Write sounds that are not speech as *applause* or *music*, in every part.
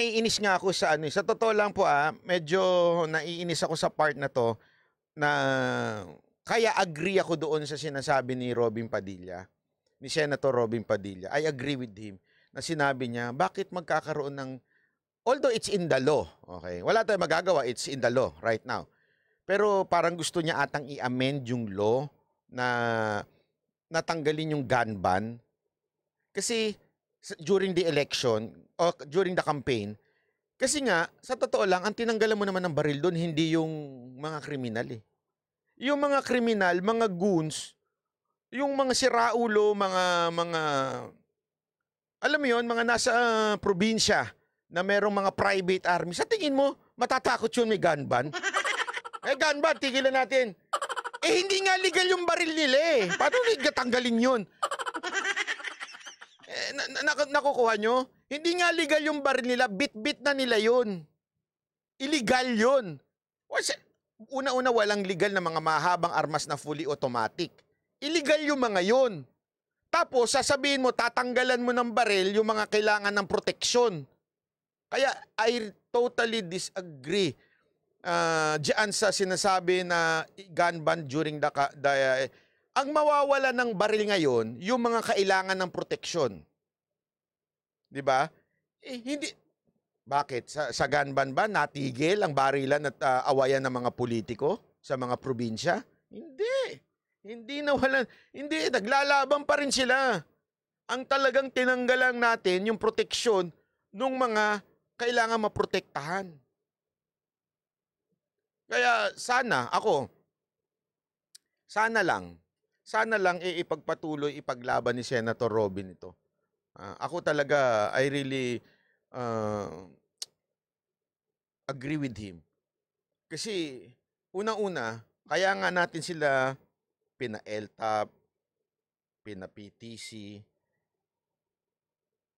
naiinis nga ako sa ano, eh, sa totoo lang po ah, medyo naiinis ako sa part na to na kaya agree ako doon sa sinasabi ni Robin Padilla, ni Senator Robin Padilla. I agree with him na sinabi niya, bakit magkakaroon ng although it's in the law, okay? Wala tayong magagawa, it's in the law right now. Pero parang gusto niya atang i-amend yung law na natanggalin yung gun ban. Kasi during the election or during the campaign. Kasi nga, sa totoo lang, ang tinanggalan mo naman ng baril doon, hindi yung mga kriminal eh. Yung mga kriminal, mga goons, yung mga siraulo, mga, mga, alam mo yon mga nasa uh, probinsya na merong mga private army. Sa tingin mo, matatakot yun may gun ban? *laughs* eh, gun ban, tigilan natin. Eh, hindi nga legal yung baril nila eh. Paano nila tanggalin yun? na, na, nakukuha nyo? Hindi nga legal yung baril nila, bit-bit na nila yun. Illegal yun. Una-una walang legal na mga mahabang armas na fully automatic. Illegal yung mga yun. Tapos sasabihin mo, tatanggalan mo ng baril yung mga kailangan ng proteksyon. Kaya I totally disagree uh, ah, diyan sa sinasabi na gun ban during the, the uh, ang mawawala ng baril ngayon, yung mga kailangan ng proteksyon. 'di ba? Eh, hindi bakit sa, sa Ganban ba natigil ang barilan at uh, awayan ng mga politiko sa mga probinsya? Hindi. Hindi nawalan. Hindi naglalaban pa rin sila. Ang talagang tinanggalan natin yung proteksyon ng mga kailangan maprotektahan. Kaya sana ako sana lang sana lang iipagpatuloy eh, ipaglaban ni Senator Robin ito. Uh, ako talaga, I really uh, agree with him. Kasi, unang-una, kaya nga natin sila pina-LTAP, pina-PTC,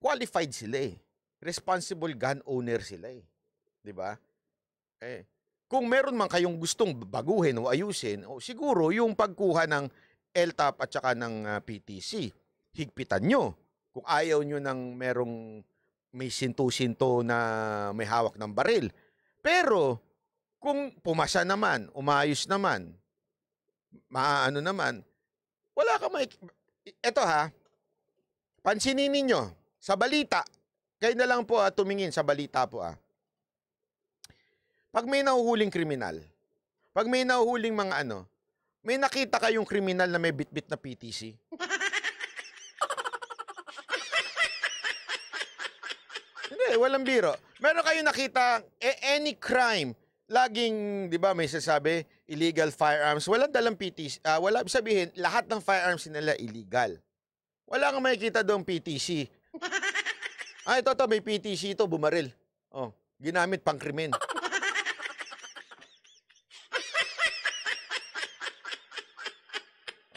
qualified sila eh. Responsible gun owner sila eh. 'Di ba? Eh, kung meron man kayong gustong baguhin o ayusin, o siguro yung pagkuha ng LTAP at saka ng uh, ah, PTC, higpitan nyo. Kung ayaw nyo ng merong may sinto-sinto na may hawak ng baril. Pero, kung pumasa naman, umayos naman, maano naman, wala ka may... Ito ha, pansinin ninyo, sa balita, kayo na lang po ah, tumingin sa balita po ah. Pag may nahuhuling kriminal, pag may nahuhuling mga ano, may nakita kayong kriminal na may bitbit na PTC. *laughs* walang biro. Meron kayong nakita, eh, any crime, laging, di ba, may sasabi, illegal firearms. Walang dalang PTC. Uh, ah, wala, sabihin, lahat ng firearms nila illegal. Wala kang makikita doon PTC. *laughs* Ay, ito, to, may PTC ito, bumaril. Oh, ginamit pang krimen. *laughs*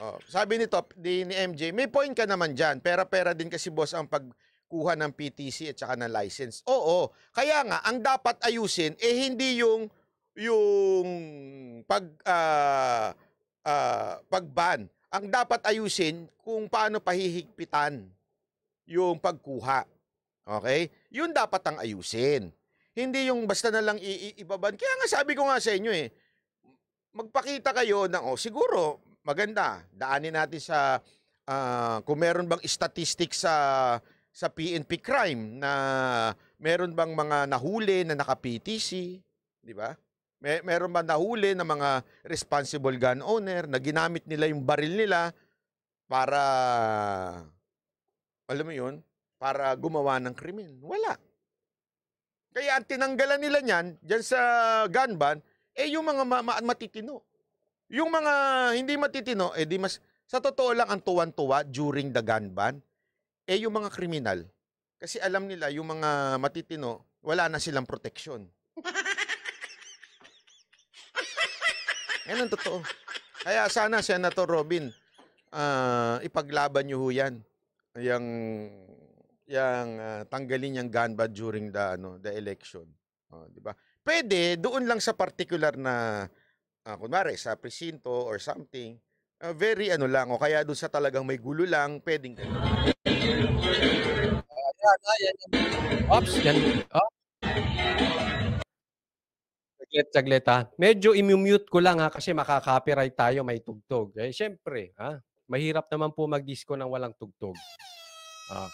Oh, sabi nito ni, ni MJ, may point ka naman diyan. Pera-pera din kasi boss ang pag kuha ng PTC at saka ng license. Oo, kaya nga ang dapat ayusin eh hindi yung yung pag uh, uh, pag-ban. Ang dapat ayusin kung paano pahihigpitan yung pagkuha. Okay? Yun dapat ang ayusin. Hindi yung basta na lang iibaban. Kaya nga sabi ko nga sa inyo eh, magpakita kayo ng, oh, siguro, maganda, daanin natin sa, uh, kung meron bang statistics sa uh, sa PNP crime na meron bang mga nahuli na naka-PTC, di ba? May, meron ba nahuli na mga responsible gun owner na ginamit nila yung baril nila para, alam mo yun, para gumawa ng krimen? Wala. Kaya ang tinanggalan nila niyan, diyan sa gun ban, eh yung mga ma- ma- matitino. Yung mga hindi matitino, eh di mas, sa totoo lang ang tuwan-tuwa during the gun ban, eh yung mga kriminal, kasi alam nila yung mga matitino, wala na silang protection. Yan ang totoo. Kaya sana, Senator Robin, uh, ipaglaban nyo ho yan. Yung, yung uh, ah, tanggalin yung gun ban during the, ano, the election. Uh, di ba? Pwede, doon lang sa particular na, uh, kunwari, sa presinto or something, uh, very ano lang, o kaya doon sa talagang may gulo lang, pwedeng ganun. Yan, yan, Oops, yan. Oh. Saglit, saglit ha. Ah. Medyo imumute ko lang ha ah, kasi makaka-copyright tayo, may tugtog. Eh, syempre, ha? Ah, mahirap naman po mag-disco nang walang tugtog. Ah.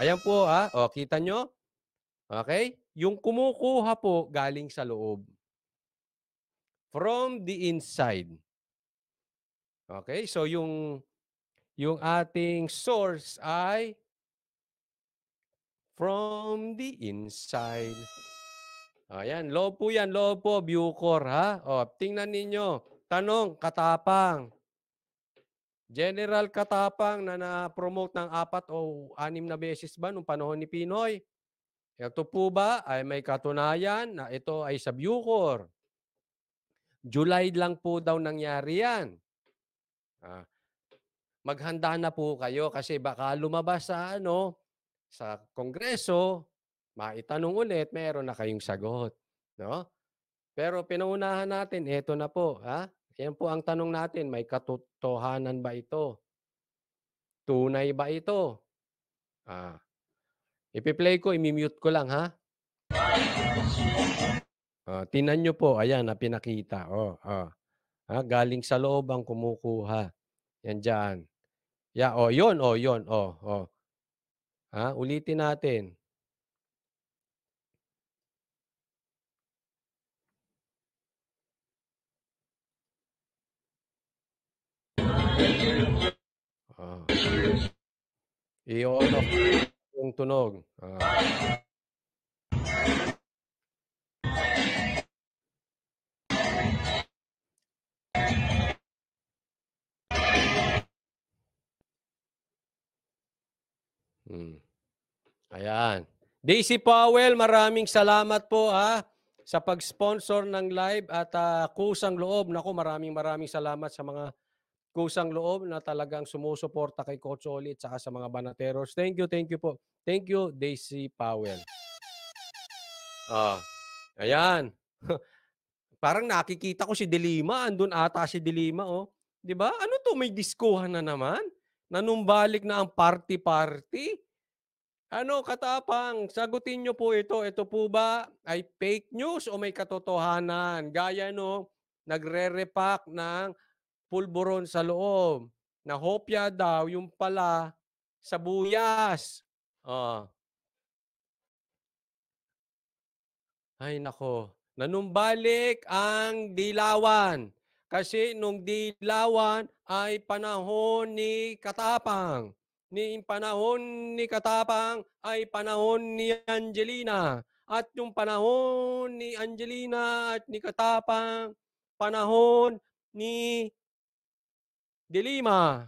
Ayan po ha. O, oh, kita nyo? Okay? Yung kumukuha po galing sa loob. From the inside. Okay? So yung yung ating source ay from the inside. Ayan, low po yan, low po, Bucor, ha? O, tingnan ninyo. Tanong, Katapang. General Katapang na na-promote ng apat o anim na beses ba nung panahon ni Pinoy? Ito po ba ay may katunayan na ito ay sa Bucor? July lang po daw nangyari yan. Ah, maghanda na po kayo kasi baka lumabas sa ano, sa Kongreso, maitanong ulit, meron na kayong sagot. No? Pero pinaunahan natin, eto na po. Ha? Yan po ang tanong natin, may katotohanan ba ito? Tunay ba ito? Ah. Ipi-play ko, imimute ko lang ha. Ah, tinan nyo po, ayan, na pinakita. Oh, ah. Ha, ah, galing sa loob ang kumukuha. Yan diyan. Ya, yeah, oh, 'yon, oh, 'yon, oh, oh. Ha? Ah, ulitin natin. Ah. I-on off yung tunog. Ah. Hmm. Ayan. Daisy Powell, maraming salamat po ha sa pag-sponsor ng live at uh, kusang loob. Nako, maraming maraming salamat sa mga kusang loob na talagang sumusuporta kay Coach Oli at saka sa mga Banateros. Thank you, thank you po. Thank you, Daisy Powell. Ah, ayan. *laughs* Parang nakikita ko si Delima. Andun ata si Delima, oh. 'Di ba? Ano to? May diskuhan na naman? Nanumbalik na ang party-party? Ano, katapang, sagutin nyo po ito. Ito po ba ay fake news o may katotohanan? Gaya no, nagre-repack ng pulburon sa loob. Na hopya daw yung pala sa buyas. Oh. Ay nako, nanumbalik ang dilawan. Kasi nung dilawan ay panahon ni Katapang ni panahon ni Katapang ay panahon ni Angelina. At yung panahon ni Angelina at ni Katapang, panahon ni Dilima.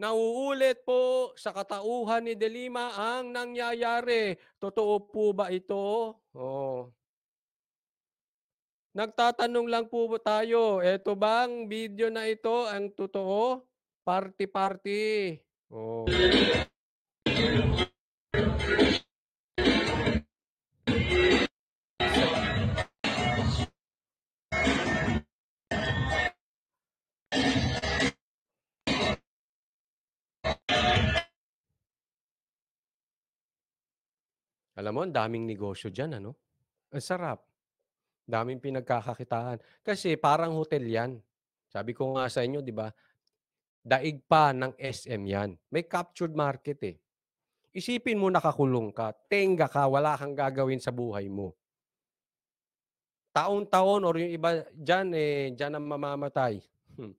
Nauulit po sa katauhan ni Delima ang nangyayari. Totoo po ba ito? Oh. Nagtatanong lang po tayo, ito bang video na ito ang totoo? Party-party. Oh. Alam mo, ang daming negosyo dyan, ano? Ang sarap. Daming pinagkakakitaan. Kasi parang hotel yan. Sabi ko nga sa inyo, di ba? Daig pa ng SM yan. May captured market eh. Isipin mo nakakulong ka, tenga ka, wala kang gagawin sa buhay mo. Taon-taon or yung iba dyan, eh, dyan ang mamamatay. Hmm.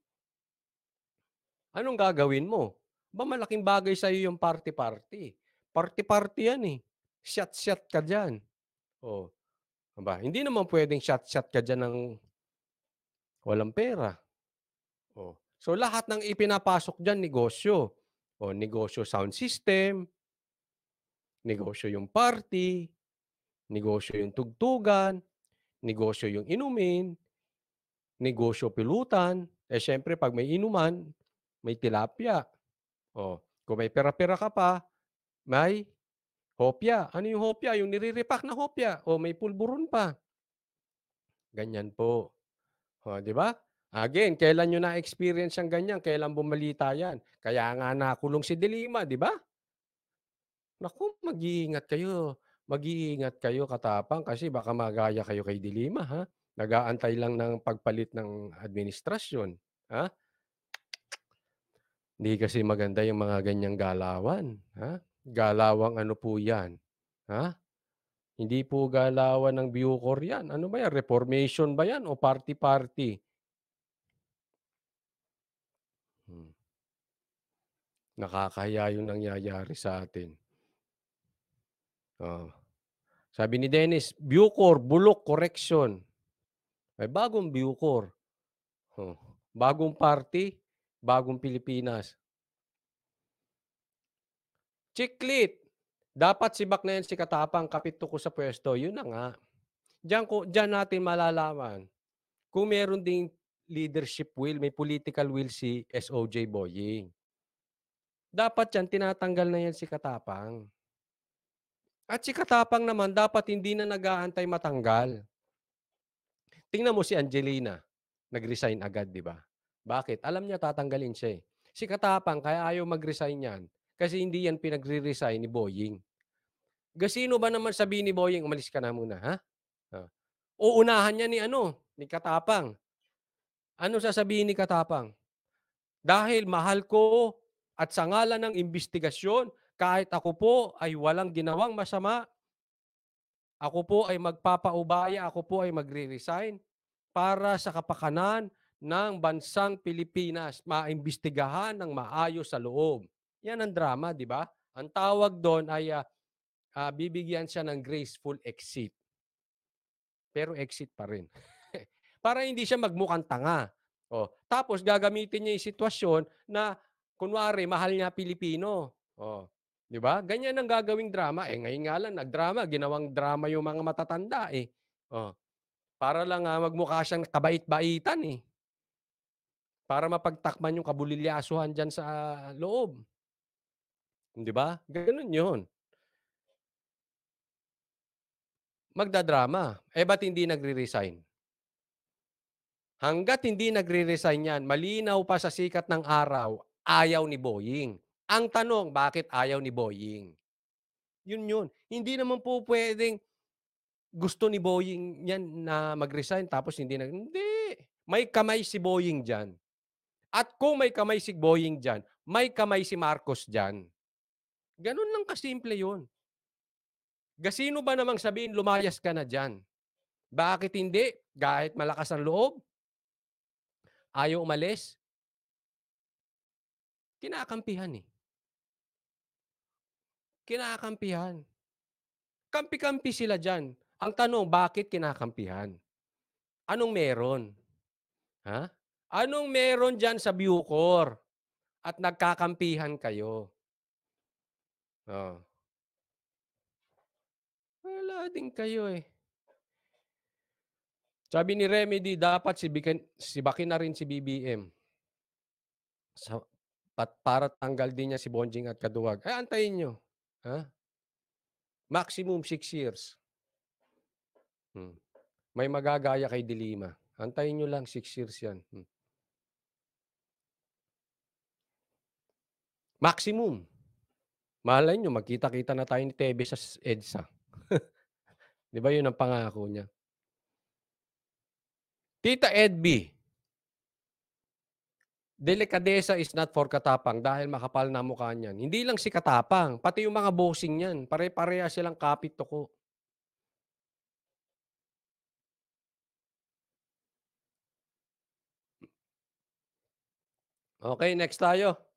Anong gagawin mo? Ba malaking bagay sa iyo yung party-party. Party-party yan eh. Shot-shot ka diyan. Oh. Aba, hindi naman pwedeng shot-shot ka diyan ng walang pera. Oh. So lahat ng ipinapasok dyan, negosyo. O negosyo sound system, negosyo yung party, negosyo yung tugtugan, negosyo yung inumin, negosyo pilutan. Eh syempre, pag may inuman, may tilapia. O, kung may pera-pera ka pa, may hopya. Ano yung hopya? Yung niriripak na hopya. O may pulburon pa. Ganyan po. O, di ba? Again, kailan nyo na-experience ang ganyan? Kailan bumalita yan? Kaya nga nakulong si Dilima, di ba? Naku, mag-iingat kayo. Mag-iingat kayo katapang kasi baka magaya kayo kay Dilima, ha? Nagaantay lang ng pagpalit ng administrasyon, ha? Hindi kasi maganda yung mga ganyang galawan, ha? Galawang ano po yan, ha? Hindi po galawan ng Bucor yan. Ano ba yan? Reformation ba yan o party-party? Nakakahiya yung nangyayari sa atin. Oh. Sabi ni Dennis, Bucor, Bulok, Correction. May bagong Bucor. Oh. Bagong party, bagong Pilipinas. Chiklit. Dapat si Baknayan si Katapang kapito ko sa pwesto. Yun na nga. Diyan, ko, diyan natin malalaman kung meron ding leadership will, may political will si SOJ Boying dapat yan, tinatanggal na yan si Katapang. At si Katapang naman, dapat hindi na nag-aantay matanggal. Tingnan mo si Angelina. Nag-resign agad, di ba? Bakit? Alam niya tatanggalin siya eh. Si Katapang, kaya ayaw mag-resign yan. Kasi hindi yan pinagre-resign ni Boying. Gasino ba naman sabi ni Boying, umalis ka na muna, ha? Ah. Uunahan niya ni ano, ni Katapang. Ano sasabihin ni Katapang? Dahil mahal ko at sa ngalan ng investigasyon, kahit ako po ay walang ginawang masama, ako po ay magpapaubaya, ako po ay magre-resign para sa kapakanan ng bansang Pilipinas, maimbestigahan ng maayos sa loob. Yan ang drama, di ba? Ang tawag doon ay uh, uh, bibigyan siya ng graceful exit. Pero exit pa rin. *laughs* para hindi siya magmukhang tanga. Oh, tapos gagamitin niya yung sitwasyon na Kunwari, mahal niya Pilipino. Oh, 'di ba? Ganyan ang gagawing drama. Eh ngayon nga lang nagdrama, ginawang drama 'yung mga matatanda eh. Oh. Para lang ah, magmukha siyang kabait-baitan eh. Para mapagtakman yung kabulilyasuhan diyan sa loob. 'Di ba? Ganun 'yon. Magdadrama. Eh ba't hindi nagre-resign? Hanggat hindi nagre-resign yan, malinaw pa sa sikat ng araw ayaw ni Boeing. Ang tanong, bakit ayaw ni Boeing? Yun yun. Hindi naman po pwedeng gusto ni Boeing yan na mag-resign tapos hindi na, hindi. May kamay si Boeing dyan. At kung may kamay si Boeing dyan, may kamay si Marcos dyan. Ganun lang kasimple yun. Gasino ba namang sabihin lumayas ka na dyan? Bakit hindi? Kahit malakas ang loob? Ayaw umalis? Kinakampihan eh. Kinakampihan. Kampi-kampi sila dyan. Ang tanong, bakit kinakampihan? Anong meron? Ha? Anong meron dyan sa Bucor? At nagkakampihan kayo. Oh. Wala din kayo eh. Sabi ni Remedy, dapat si, Bikin, si Baki na rin si BBM. Sa Pat para tanggal din niya si Bonjing at Kaduwag. Ay, eh, antayin nyo. Ha? Maximum 6 years. Hmm. May magagaya kay Dilima. Antayin nyo lang 6 years yan. Hmm. Maximum. Malay nyo, magkita-kita na tayo ni Tebe sa EDSA. *laughs* Di ba yun ang pangako niya? Tita Edby, Delikadesa is not for Katapang dahil makapal na mukha niyan. Hindi lang si Katapang, pati yung mga bossing niyan. Pare-pareha silang kapit ko. Okay, next tayo.